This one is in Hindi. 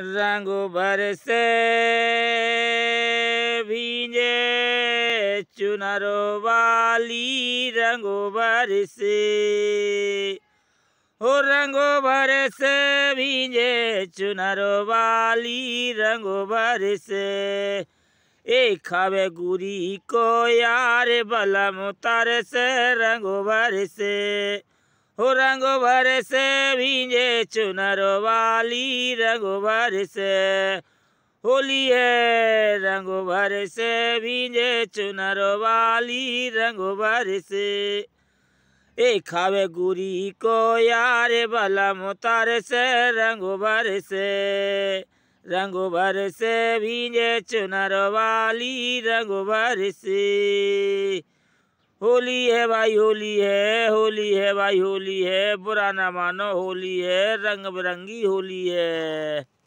रंग भर से भींजे चुनरो वाली रंगो भर से हो रंगो भर से भींजे चुनरो वाली रंगो भर से ए खावे गुरी को यार बलम उतर से रंगो भर से हो रंग भर से भींजे चुनर वाली रंग भर से होली है रंग भर से भींजे चुनर वाली रंग भर से ए खावे गुरी को यार भला मोतार से रंग भर से रंग भर से भींजे चुनर वाली रंग भर से होली है भाई होली है होली है भाई होली है बुरा ना मानो होली है रंग बिरंगी होली है